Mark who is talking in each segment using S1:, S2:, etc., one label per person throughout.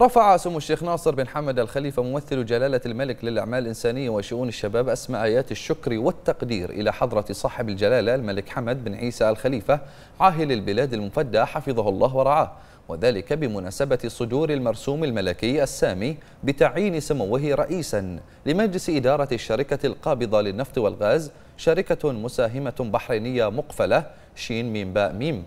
S1: رفع سمو الشيخ ناصر بن حمد الخليفة ممثل جلالة الملك للأعمال الإنسانية وشؤون الشباب أسمى آيات الشكر والتقدير إلى حضرة صاحب الجلالة الملك حمد بن عيسى الخليفة عاهل البلاد المفدى حفظه الله ورعاه وذلك بمناسبة صدور المرسوم الملكي السامي بتعيين سموه رئيسا لمجلس إدارة الشركة القابضة للنفط والغاز شركة مساهمة بحرينية مقفلة شين ميم باء ميم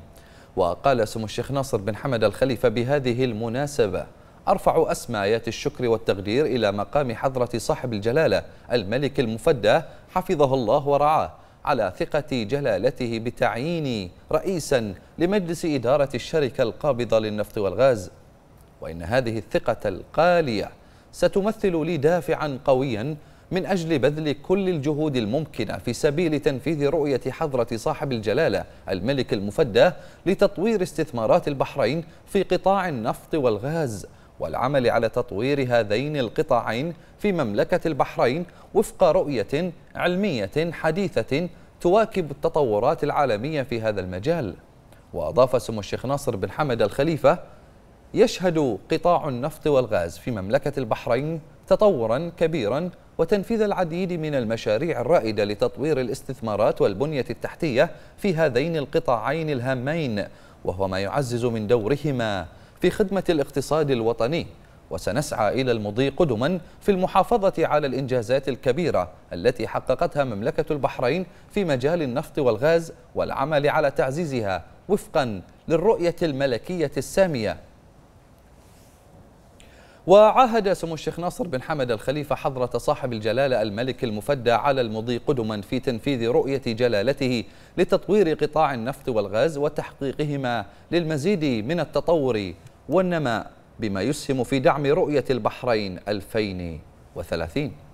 S1: وقال سمو الشيخ ناصر بن حمد الخليفة بهذه المناسبة أرفع أسمايات الشكر والتقدير إلى مقام حضرة صاحب الجلالة الملك المفدى حفظه الله ورعاه على ثقة جلالته بتعييني رئيسا لمجلس إدارة الشركة القابضة للنفط والغاز وإن هذه الثقة القالية ستمثل لي دافعا قويا من أجل بذل كل الجهود الممكنة في سبيل تنفيذ رؤية حضرة صاحب الجلالة الملك المفدى لتطوير استثمارات البحرين في قطاع النفط والغاز والعمل على تطوير هذين القطاعين في مملكة البحرين وفق رؤية علمية حديثة تواكب التطورات العالمية في هذا المجال وأضاف سمو الشيخ ناصر بن حمد الخليفة يشهد قطاع النفط والغاز في مملكة البحرين تطورا كبيرا وتنفيذ العديد من المشاريع الرائدة لتطوير الاستثمارات والبنية التحتية في هذين القطاعين الهامين وهو ما يعزز من دورهما في خدمة الاقتصاد الوطني وسنسعى إلى المضي قدما في المحافظة على الإنجازات الكبيرة التي حققتها مملكة البحرين في مجال النفط والغاز والعمل على تعزيزها وفقا للرؤية الملكية السامية وعاهد سمو الشيخ ناصر بن حمد الخليفة حضرة صاحب الجلالة الملك المفدى على المضي قدما في تنفيذ رؤية جلالته لتطوير قطاع النفط والغاز وتحقيقهما للمزيد من التطور والنماء بما يسهم في دعم رؤية البحرين 2030